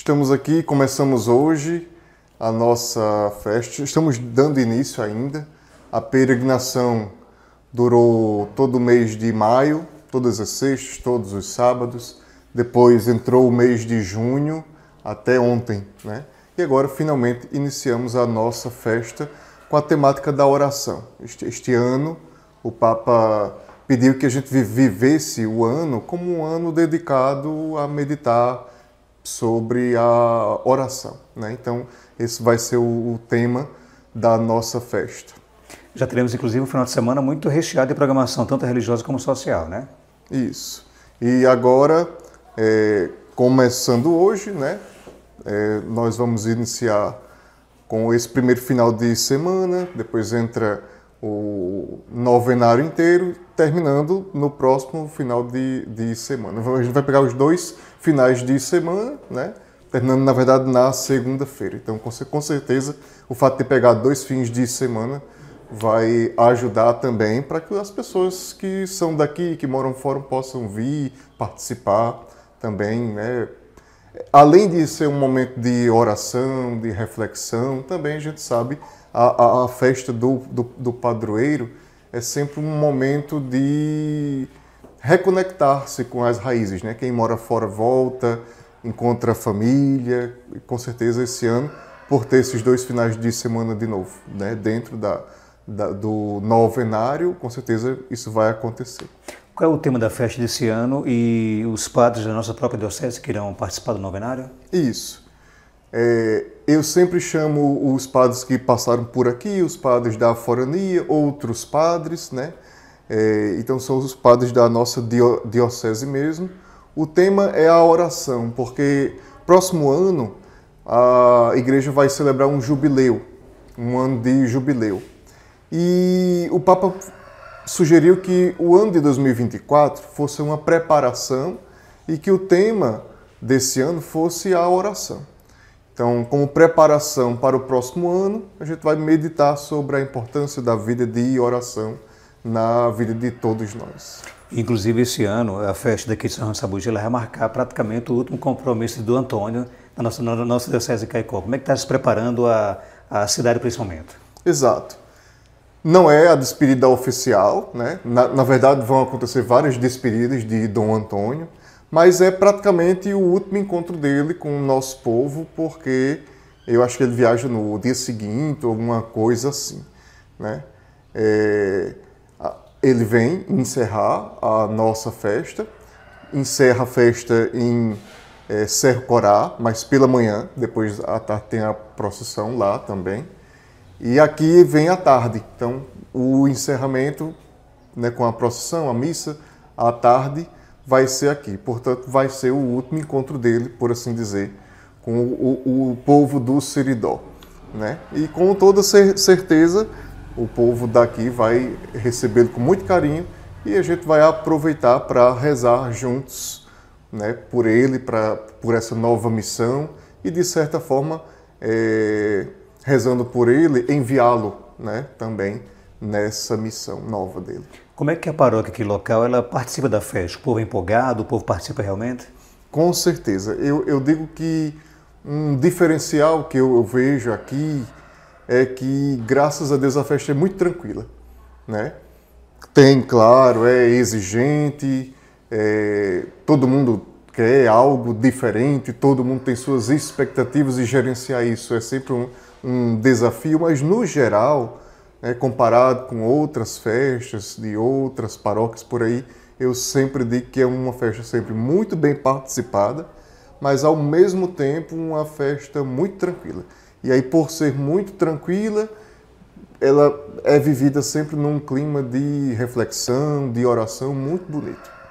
Estamos aqui, começamos hoje a nossa festa. Estamos dando início ainda. A peregrinação durou todo o mês de maio, todas as sextas, todos os sábados. Depois entrou o mês de junho até ontem, né? E agora finalmente iniciamos a nossa festa com a temática da oração. Este, este ano o Papa pediu que a gente vivesse o ano como um ano dedicado a meditar sobre a oração. Né? Então, esse vai ser o tema da nossa festa. Já teremos, inclusive, um final de semana muito recheado de programação, tanto religiosa como social, né? Isso. E agora, é, começando hoje, né, é, nós vamos iniciar com esse primeiro final de semana, depois entra o novenário inteiro, terminando no próximo final de, de semana. A gente vai pegar os dois finais de semana, né? terminando na verdade na segunda-feira. Então, com certeza, o fato de pegar dois fins de semana vai ajudar também para que as pessoas que são daqui, que moram fora, possam vir participar também, né? além de ser um momento de oração, de reflexão, também a gente sabe a, a, a festa do, do, do, padroeiro é sempre um momento de reconectar-se com as raízes, né? Quem mora fora volta, encontra a família, e com certeza esse ano, por ter esses dois finais de semana de novo, né? Dentro da, da do novenário, com certeza isso vai acontecer. Qual é o tema da festa desse ano e os padres da nossa própria diocese que irão participar do novenário? Isso. É, eu sempre chamo os padres que passaram por aqui, os padres da forania, outros padres, né? É, então são os padres da nossa dio, diocese mesmo. O tema é a oração, porque próximo ano a igreja vai celebrar um jubileu, um ano de jubileu. E o Papa sugeriu que o ano de 2024 fosse uma preparação e que o tema desse ano fosse a oração. Então, como preparação para o próximo ano, a gente vai meditar sobre a importância da vida de oração na vida de todos nós. Inclusive, esse ano, a festa da de São João vai marcar praticamente o último compromisso do Antônio na nossa, na nossa Diocese de Caicó. Como é que está se preparando a, a cidade para esse momento? Exato. Não é a despedida oficial, né? na, na verdade vão acontecer várias despedidas de Dom Antônio, mas é praticamente o último encontro dele com o nosso povo, porque eu acho que ele viaja no dia seguinte, alguma coisa assim. Né? É, ele vem encerrar a nossa festa, encerra a festa em é, Cerro Corá, mas pela manhã, depois à tarde tem a procissão lá também. E aqui vem a tarde. Então, o encerramento né, com a procissão, a missa, à tarde, vai ser aqui. Portanto, vai ser o último encontro dele, por assim dizer, com o, o povo do Seridó. Né? E com toda certeza, o povo daqui vai recebê-lo com muito carinho e a gente vai aproveitar para rezar juntos né, por ele, pra, por essa nova missão e, de certa forma, é, rezando por ele, enviá-lo né, também nessa missão nova dele. Como é que é a paróquia aqui local ela participa da festa? O povo é empolgado, o povo participa realmente? Com certeza. Eu, eu digo que um diferencial que eu, eu vejo aqui é que, graças a Deus, a festa é muito tranquila. Né? Tem, claro, é exigente, é, todo mundo quer algo diferente, todo mundo tem suas expectativas e gerenciar isso é sempre um, um desafio, mas no geral, né, comparado com outras festas de outras paróquias por aí, eu sempre digo que é uma festa sempre muito bem participada, mas ao mesmo tempo uma festa muito tranquila. E aí, por ser muito tranquila, ela é vivida sempre num clima de reflexão, de oração muito bonito.